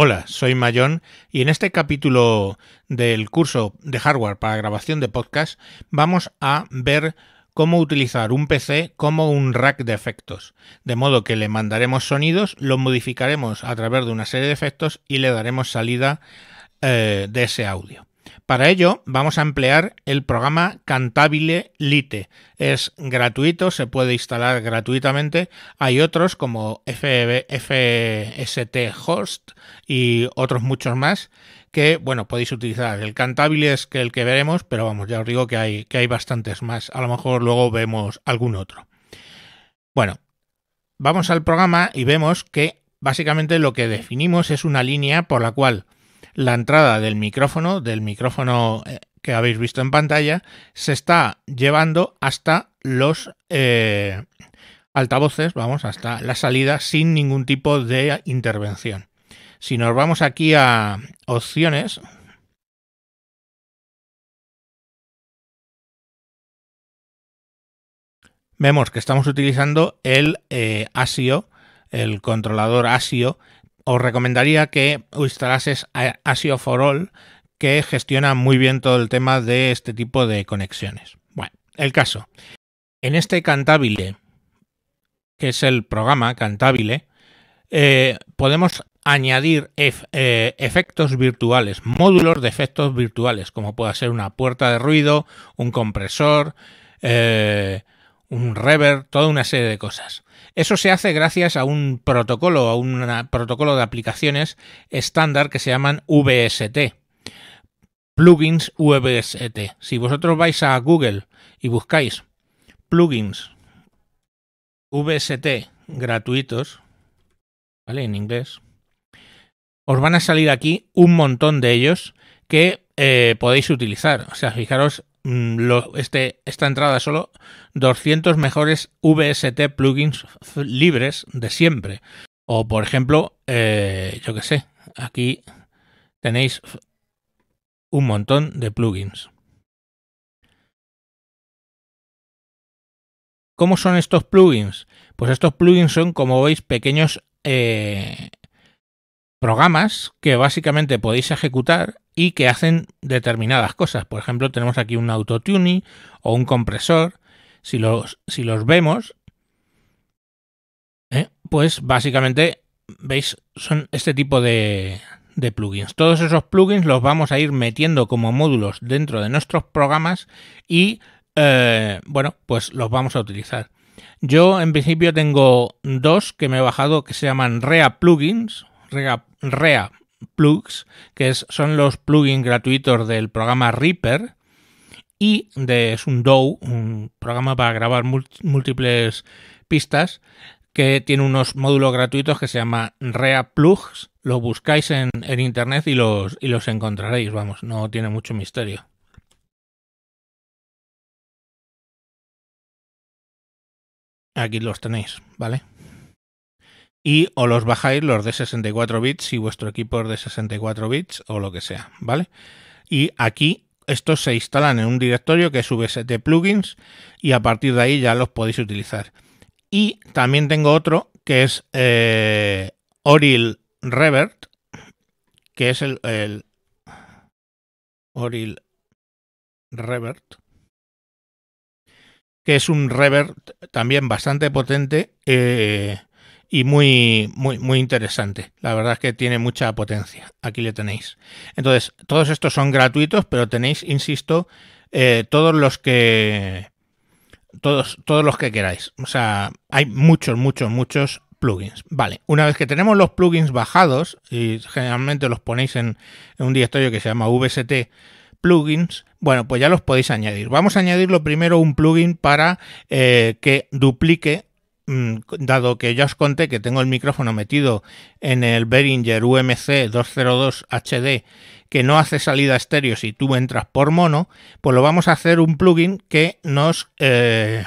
Hola, soy Mayón y en este capítulo del curso de hardware para grabación de podcast vamos a ver cómo utilizar un PC como un rack de efectos, de modo que le mandaremos sonidos, los modificaremos a través de una serie de efectos y le daremos salida eh, de ese audio. Para ello vamos a emplear el programa Cantabile Lite. Es gratuito, se puede instalar gratuitamente. Hay otros como FST e e Host y otros muchos más que, bueno, podéis utilizar. El Cantabile es el que veremos, pero vamos, ya os digo que hay, que hay bastantes más. A lo mejor luego vemos algún otro. Bueno, vamos al programa y vemos que básicamente lo que definimos es una línea por la cual la entrada del micrófono, del micrófono eh, que habéis visto en pantalla, se está llevando hasta los eh, altavoces, vamos, hasta la salida sin ningún tipo de intervención. Si nos vamos aquí a opciones, vemos que estamos utilizando el eh, ASIO, el controlador ASIO os recomendaría que instalases ASIO for All, que gestiona muy bien todo el tema de este tipo de conexiones. Bueno, el caso. En este Cantabile, que es el programa Cantabile, eh, podemos añadir eh, efectos virtuales, módulos de efectos virtuales, como pueda ser una puerta de ruido, un compresor, eh, un reverb, toda una serie de cosas. Eso se hace gracias a un protocolo, a un protocolo de aplicaciones estándar que se llaman VST. Plugins VST. Si vosotros vais a Google y buscáis plugins VST gratuitos, ¿vale? En inglés. Os van a salir aquí un montón de ellos que eh, podéis utilizar. O sea, fijaros Mm, este, esta entrada solo 200 mejores VST plugins libres de siempre. O por ejemplo, eh, yo que sé, aquí tenéis un montón de plugins. ¿Cómo son estos plugins? Pues estos plugins son, como veis, pequeños eh, programas que básicamente podéis ejecutar y que hacen determinadas cosas. Por ejemplo, tenemos aquí un autotuning o un compresor. Si los, si los vemos, eh, pues básicamente, veis, son este tipo de, plugins. Todos esos plugins los vamos a ir metiendo como módulos dentro de nuestros programas y, eh, bueno, pues los vamos a utilizar. Yo en principio tengo dos que me he bajado que se llaman Rea Plugins, Rea, Plugs, que son los plugins gratuitos del programa Reaper y de es un DAW, un programa para grabar múltiples pistas que tiene unos módulos gratuitos que se llama Rea Plugs. lo buscáis en, en internet y los, y los encontraréis, vamos, no tiene mucho misterio. Aquí los tenéis, ¿vale? y o los bajáis los de 64 bits si vuestro equipo es de 64 bits o lo que sea, ¿vale? Y aquí estos se instalan en un directorio que es VST plugins y a partir de ahí ya los podéis utilizar. Y también tengo otro que es eh, Oril Revert, que es el, el Oril Revert, que es un revert también bastante potente. Eh, y muy, muy, muy interesante. La verdad es que tiene mucha potencia. Aquí le tenéis. Entonces, todos estos son gratuitos, pero tenéis, insisto, eh, todos los que. Todos, todos los que queráis. O sea, hay muchos, muchos, muchos plugins. Vale, una vez que tenemos los plugins bajados, y generalmente los ponéis en, un directorio que se llama VST plugins, bueno, pues ya los podéis añadir. Vamos a añadirlo primero un plugin para eh, que duplique Mm, dado que ya os conté que tengo el micrófono metido en el Behringer UMC 202 HD que no hace salida estéreo si tú entras por mono, pues lo vamos a hacer un plugin que nos eh,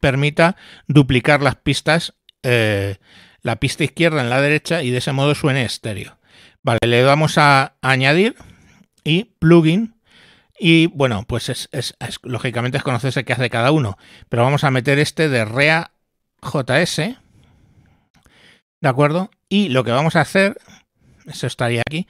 permita duplicar las pistas, eh, la pista izquierda en la derecha y de ese modo suene estéreo. Vale, le vamos a añadir y plugin. Y bueno, pues lógicamente es conocerse qué hace cada uno, pero vamos a meter este de REA JS. ¿De acuerdo? Y lo que vamos a hacer, eso estaría aquí,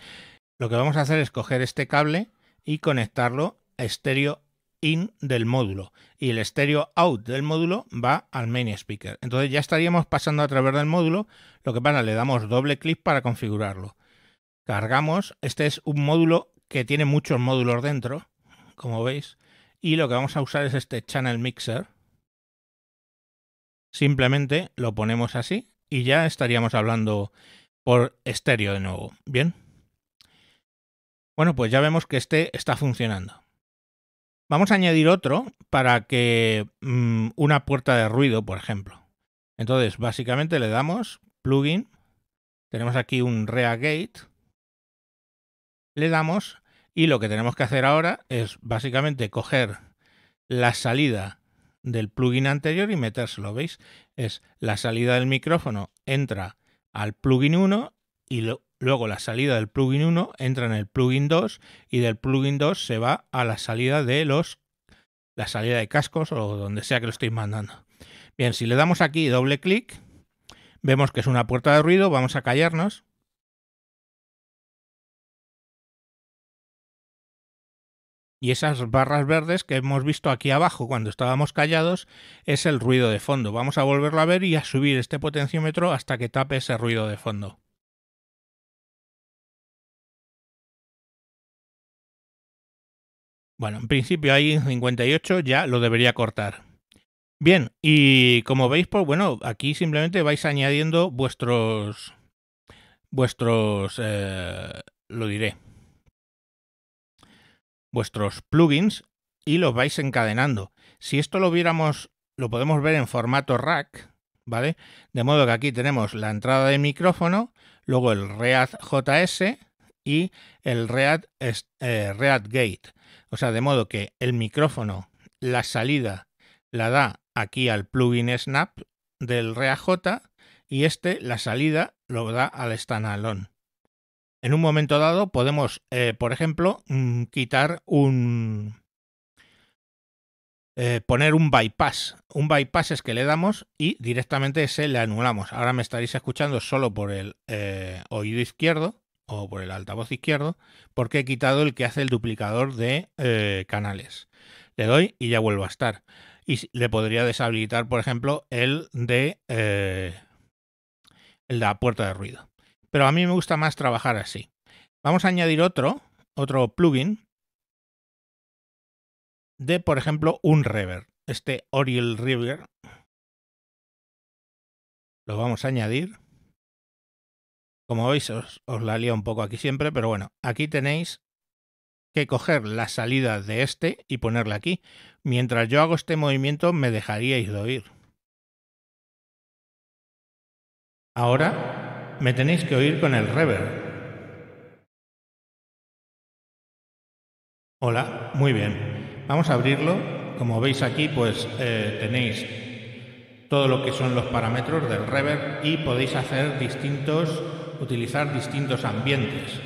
lo que vamos a hacer es coger este cable y conectarlo a estéreo in del módulo. Y el estéreo out del módulo va al main speaker. Entonces ya estaríamos pasando a través del módulo. Lo que pasa, le damos doble clic para configurarlo. Cargamos. Este es un módulo que tiene muchos módulos dentro, como veis. Y lo que vamos a usar es este channel mixer. Simplemente lo ponemos así y ya estaríamos hablando por estéreo de nuevo. Bien. Bueno, pues ya vemos que este está funcionando. Vamos a añadir otro para que mm, una puerta de ruido, por ejemplo. Entonces, básicamente le damos plugin. Tenemos aquí un ReaGate. Le damos y lo que tenemos que hacer ahora es básicamente coger la salida del plugin anterior y metérselo, ¿veis? Es la salida del micrófono entra al plugin 1 y luego la salida del plugin 1 entra en el plugin 2 y del plugin 2 se va a la salida de los la salida de cascos o donde sea que lo estéis mandando. Bien, si le damos aquí doble clic, vemos que es una puerta de ruido, vamos a callarnos Y esas barras verdes que hemos visto aquí abajo cuando estábamos callados es el ruido de fondo. Vamos a volverlo a ver y a subir este potenciómetro hasta que tape ese ruido de fondo. Bueno, en principio ahí en 58 ya lo debería cortar. Bien, y como veis, pues bueno, aquí simplemente vais añadiendo vuestros... vuestros... Eh, lo diré vuestros plugins y los vais encadenando. Si esto lo viéramos, lo podemos ver en formato rack, ¿vale? De modo que aquí tenemos la entrada de micrófono, luego el Read JS y el Read, eh, Gate. O sea, de modo que el micrófono, la salida, la da aquí al plugin Snap del rea J y este, la salida, lo da al standalone. En un momento dado podemos, eh, por ejemplo, mm, quitar un... Eh, poner un bypass. Un bypass es que le damos y directamente se le anulamos. Ahora me estaréis escuchando solo por el eh, oído izquierdo o por el altavoz izquierdo porque he quitado el que hace el duplicador de canales. Le doy y ya vuelvo a estar. Y le podría deshabilitar, por ejemplo, el de la puerta de ruido pero a mí me gusta más trabajar así. Vamos a añadir otro, otro plugin de, por ejemplo, un reverb. Este Oriel River. lo vamos a añadir. Como veis, os, la lío un poco aquí siempre, pero bueno, aquí tenéis que coger la salida de este y ponerla aquí. Mientras yo hago este movimiento, me dejaríais de oír. Ahora me tenéis que oír con el reverb. Hola, muy bien. Vamos a abrirlo. Como veis aquí, pues eh, tenéis todo lo que son los parámetros del reverb y podéis hacer distintos, utilizar distintos ambientes.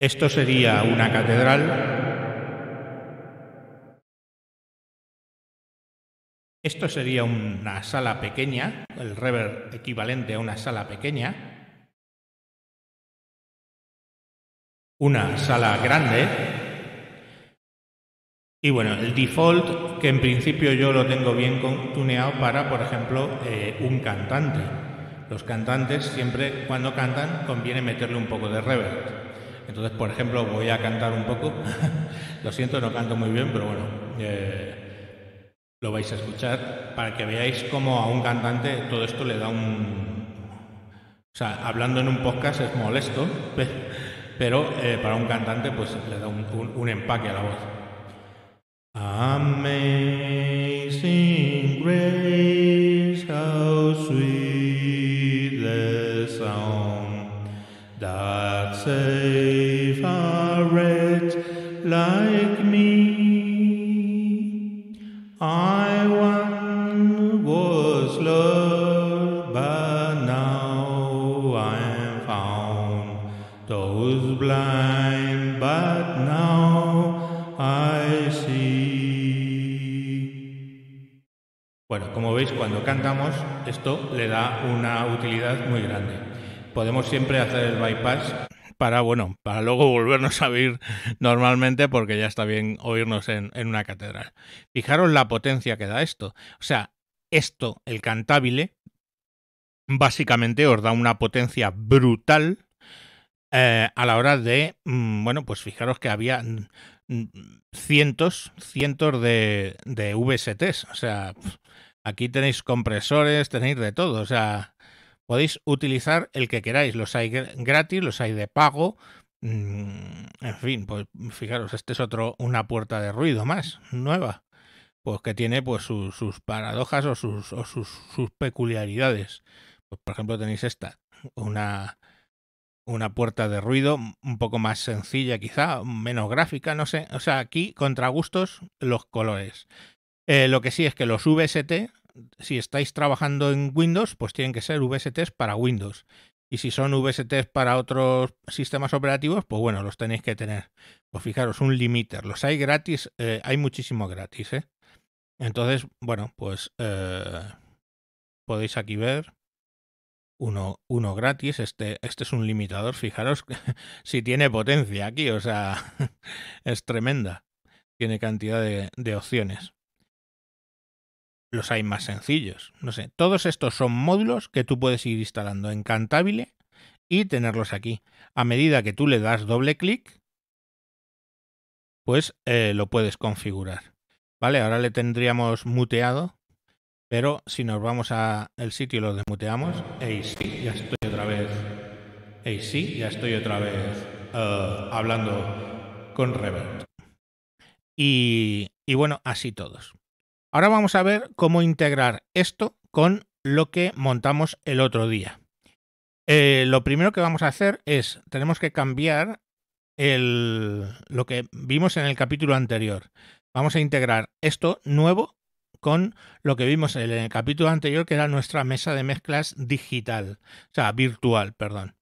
Esto sería una catedral Esto sería una sala pequeña, el reverb equivalente a una sala pequeña. Una sala grande. Y bueno, el default, que en principio yo lo tengo bien tuneado para, por ejemplo, eh, un cantante. Los cantantes siempre cuando cantan conviene meterle un poco de reverb. Entonces, por ejemplo, voy a cantar un poco. lo siento, no canto muy bien, pero bueno. Eh, lo vais a escuchar para que veáis cómo a un cantante todo esto le da un... O sea, hablando en un podcast es molesto, pero eh, para un cantante pues le da un empaque a la voz. Esto le da una utilidad muy grande. Podemos siempre hacer el bypass para, bueno, para luego volvernos a oír normalmente porque ya está bien oírnos en, una catedral. Fijaros la potencia que da esto. O sea, esto, el cantabile, básicamente os da una potencia brutal eh, a la hora de, mm, bueno, pues fijaros que había mm, mm, cientos, cientos de, de VSTs, o sea, Aquí tenéis compresores, tenéis de todo, o sea, podéis utilizar el que queráis. Los hay gratis, los hay de pago. Mm, en fin, pues fijaros, este es otro, una puerta de ruido más, nueva, pues que tiene pues sus paradojas o sus, sus, peculiaridades. Pues, por ejemplo, tenéis esta, una, una puerta de ruido un poco más sencilla, quizá, menos gráfica, no sé. O sea, aquí contra gustos los colores. Eh, lo que sí es que los VST, si estáis trabajando en Windows, pues tienen que ser VSTs para Windows. Y si son VSTs para otros sistemas operativos, pues bueno, los tenéis que tener. Pues fijaros, un limiter. Los hay gratis, eh, hay muchísimo gratis, ¿eh? Entonces, bueno, pues podéis aquí ver uno, uno gratis. Este, este es un limitador, fijaros si tiene potencia aquí, o sea, es tremenda. Tiene cantidad de opciones los hay más sencillos. No sé, todos estos son módulos que tú puedes ir instalando en Cantabile y tenerlos aquí. A medida que tú le das doble clic, pues eh, lo puedes configurar. Vale, ahora le tendríamos muteado, pero si nos vamos a el sitio y lo desmuteamos, hey, sí, ya estoy otra vez. sí, ya estoy otra vez eh, hablando con Revert. y bueno, así todos. Ahora vamos a ver cómo integrar esto con lo que montamos el otro día. Eh, lo primero que vamos a hacer es, tenemos que cambiar el, lo que vimos en el capítulo anterior. Vamos a integrar esto nuevo con lo que vimos en el capítulo anterior, que era nuestra mesa de mezclas digital, o sea, virtual, perdón.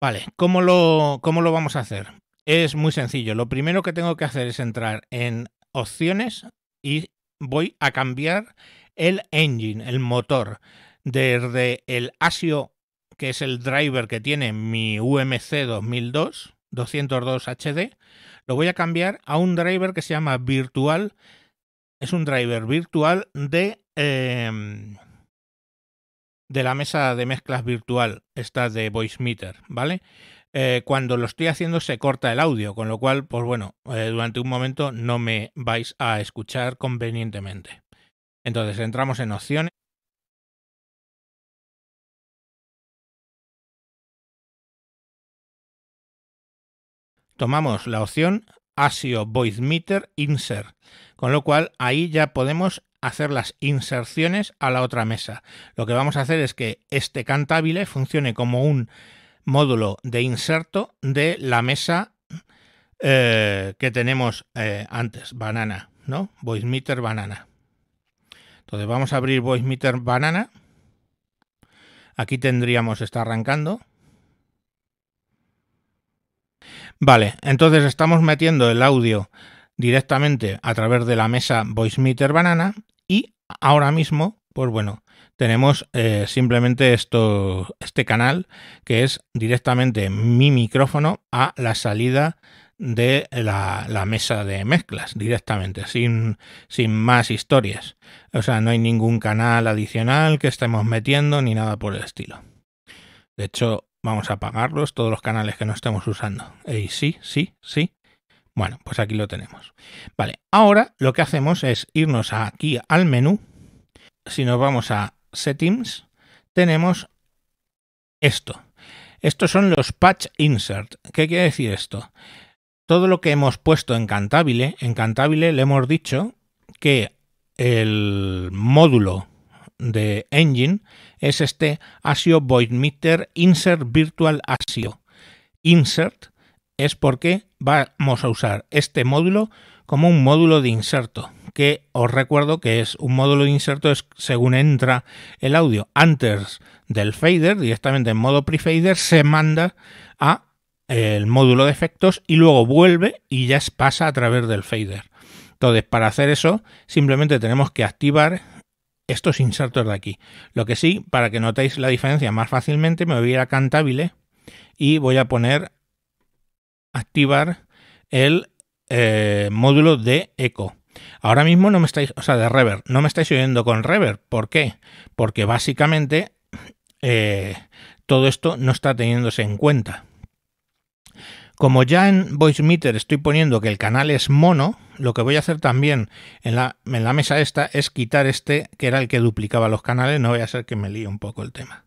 Vale, ¿cómo lo, cómo lo vamos a hacer? Es muy sencillo. Lo primero que tengo que hacer es entrar en opciones y voy a cambiar el engine, el motor, desde el ASIO, que es el driver que tiene mi UMC 2002, 202 HD, lo voy a cambiar a un driver que se llama virtual, es un driver virtual de... Em, de la mesa de mezclas virtual, esta de VoiceMeter, ¿vale? Eh, cuando lo estoy haciendo se corta el audio, con lo cual, pues bueno, eh, durante un momento no me vais a escuchar convenientemente. Entonces entramos en opciones. Tomamos la opción ASIO Voice Meter Insert, con lo cual ahí ya podemos hacer las inserciones a la otra mesa. Lo que vamos a hacer es que este cantabile funcione como un módulo de inserto de la mesa eh, que tenemos eh, antes, banana, ¿no? VoiceMeter banana. Entonces vamos a abrir VoiceMeter banana. Aquí tendríamos, está arrancando. Vale, entonces estamos metiendo el audio directamente a través de la mesa VoiceMeter banana y ahora mismo, pues bueno, tenemos eh, simplemente esto, este canal que es directamente mi micrófono a la salida de la, mesa de mezclas directamente, sin, sin más historias. O sea, no hay ningún canal adicional que estemos metiendo ni nada por el estilo. De hecho, vamos a apagarlos todos los canales que no estemos usando. Y sí, sí, sí. Bueno, pues aquí lo tenemos. Vale, ahora lo que hacemos es irnos aquí al menú. Si nos vamos a settings tenemos esto. Estos son los patch insert. ¿Qué quiere decir esto? Todo lo que hemos puesto en Cantabile, en Cantabile le hemos dicho que el módulo de engine es este ASIO Meter Insert Virtual ASIO. Insert es porque vamos a usar este módulo como un módulo de inserto, que os recuerdo que es un módulo de inserto es según entra el audio antes del fader, directamente en modo prefader, se manda a el módulo de efectos y luego vuelve y ya pasa a través del fader. Entonces, para hacer eso, simplemente tenemos que activar estos insertos de aquí. Lo que sí, para que notéis la diferencia más fácilmente, me voy a ir a Cantabile y voy a poner activar el eh, módulo de eco. Ahora mismo no me estáis, o sea, de reverb, no me estáis oyendo con reverb. ¿Por qué? Porque básicamente eh, todo esto no está teniéndose en cuenta. Como ya en meter estoy poniendo que el canal es mono, lo que voy a hacer también en la, mesa esta es quitar este que era el que duplicaba los canales, no voy a ser que me líe un poco el tema.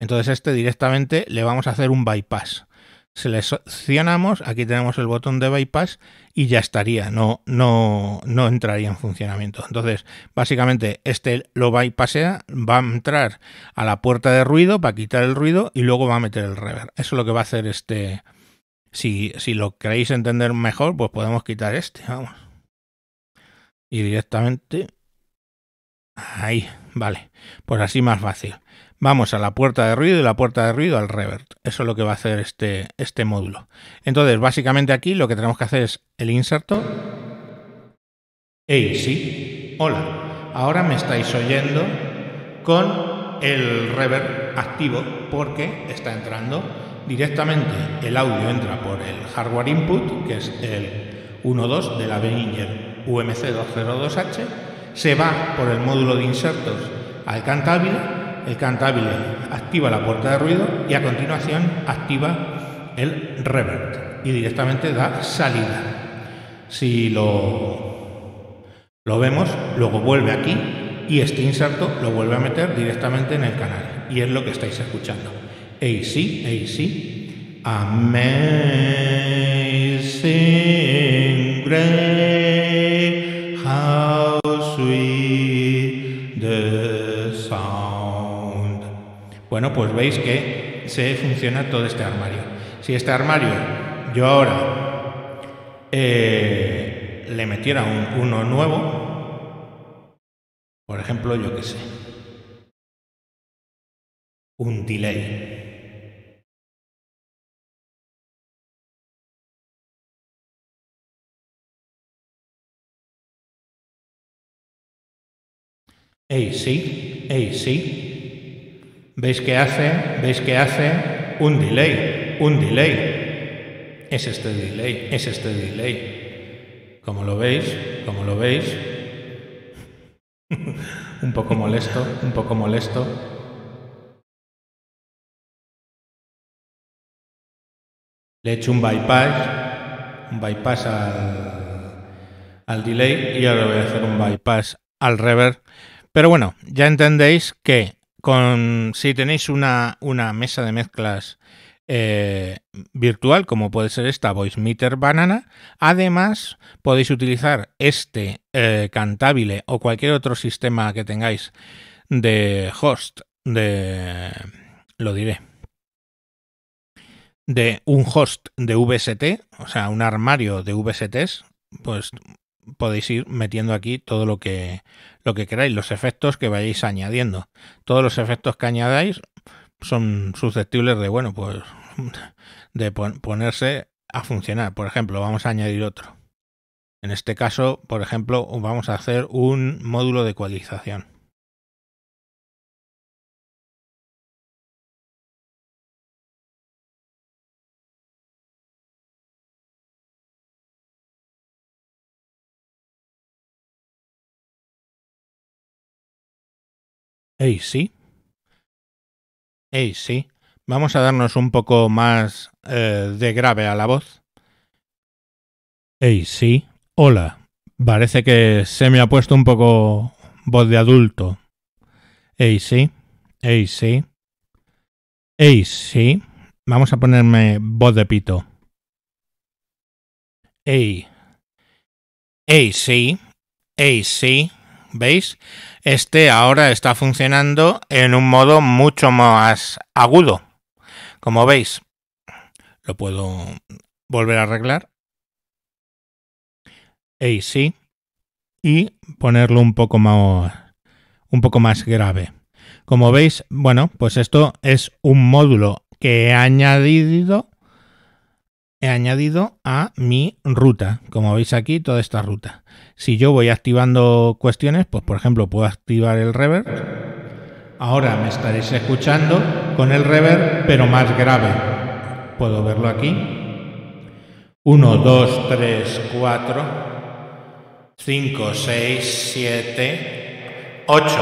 Entonces este directamente le vamos a hacer un bypass seleccionamos, aquí tenemos el botón de bypass y ya estaría, no, no, no entraría en funcionamiento. Entonces, básicamente, este lo bypassea, va a entrar a la puerta de ruido para quitar el ruido y luego va a meter el reverb. Eso es lo que va a hacer este. Si, si lo queréis entender mejor, pues podemos quitar este, vamos. Y directamente. Ahí, vale. Pues así más fácil vamos a la puerta de ruido y la puerta de ruido al revert. Eso es lo que va a hacer este, este módulo. Entonces, básicamente aquí lo que tenemos que hacer es el inserto. Hey, sí, hola, ahora me estáis oyendo con el reverb activo porque está entrando directamente el audio entra por el hardware input, que es el 1.2 de la Behringer UMC 202H, se va por el módulo de insertos al Cantabria el cantabile activa la puerta de ruido y a continuación activa el revert y directamente da salida. Si lo, lo vemos, luego vuelve aquí y este inserto lo vuelve a meter directamente en el canal y es lo que estáis escuchando. Ey sí, sí. Amén. pues veis que se funciona todo este armario. Si este armario yo ahora eh, le metiera uno nuevo, por ejemplo, yo qué sé, un delay. AC, AC, ¿Veis qué hace? ¿Veis qué hace? Un delay, un delay. Es este delay, es este delay. Como lo veis, como lo veis. un poco molesto, un poco molesto. Le he hecho un bypass, un bypass al, al delay y ahora voy a hacer un bypass al reverb. Pero bueno, ya entendéis que si tenéis una, mesa de mezclas eh, virtual, como puede ser esta VoiceMeter Banana, además podéis utilizar este eh, Cantabile o cualquier otro sistema que tengáis de host, de... lo diré de un host de VST, o sea, un armario de VSTs, pues podéis ir metiendo aquí todo lo que, lo que queráis, los efectos que vayáis añadiendo. Todos los efectos que añadáis son susceptibles de, bueno, pues de ponerse a funcionar. Por ejemplo, vamos a añadir otro. En este caso, por ejemplo, vamos a hacer un módulo de ecualización. Ey, sí. Ey, sí. Vamos a darnos un poco más eh, de grave a la voz. Ey, sí. Hola. Parece que se me ha puesto un poco voz de adulto. Ey, sí. Ey, sí. Ey, sí. Vamos a ponerme voz de pito. Ey. Ey, sí. Ey, sí. ¿Veis? este ahora está funcionando en un modo mucho más agudo. Como veis, lo puedo volver a arreglar. E y Y ponerlo un poco más, un poco más grave. Como veis, bueno, pues esto es un módulo que he añadido he añadido a mi ruta, como veis aquí, toda esta ruta. Si yo voy activando cuestiones, pues por ejemplo puedo activar el reverb. Ahora me estaréis escuchando con el reverb, pero más grave. Puedo verlo aquí. 1, 2, 3, 4, 5, 6, 7, 8.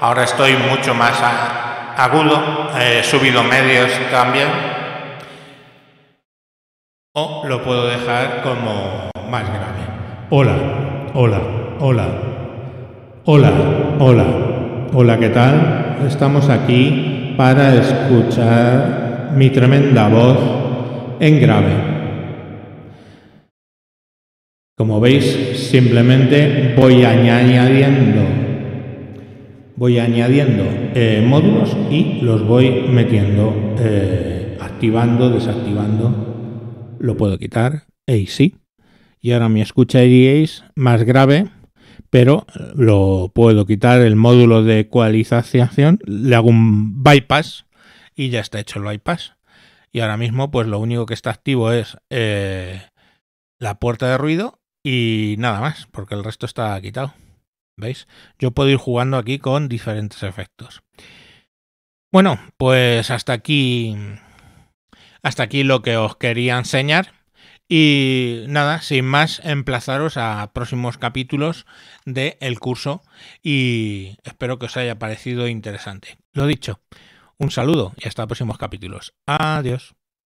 Ahora estoy mucho más agudo, he subido medios también. O lo puedo dejar como más grave. Hola, hola, hola. Hola, hola. Hola, ¿qué tal? Estamos aquí para escuchar mi tremenda voz en grave. Como veis, simplemente voy añadiendo, voy añadiendo eh, módulos y los voy metiendo, eh, activando, desactivando lo puedo quitar, sí Y ahora me escucha más grave, pero eh, lo puedo quitar el módulo de ecualización, le hago un bypass y ya está hecho el bypass. Y ahora mismo, pues lo único que está activo es eh, la puerta de ruido y nada más, porque el resto está quitado. ¿Veis? Yo puedo ir jugando aquí con diferentes efectos. Bueno, pues hasta aquí hasta aquí lo que os quería enseñar. Y nada, sin más, emplazaros a próximos capítulos del curso y espero que os haya parecido interesante. Lo dicho, un saludo y hasta próximos capítulos. Adiós.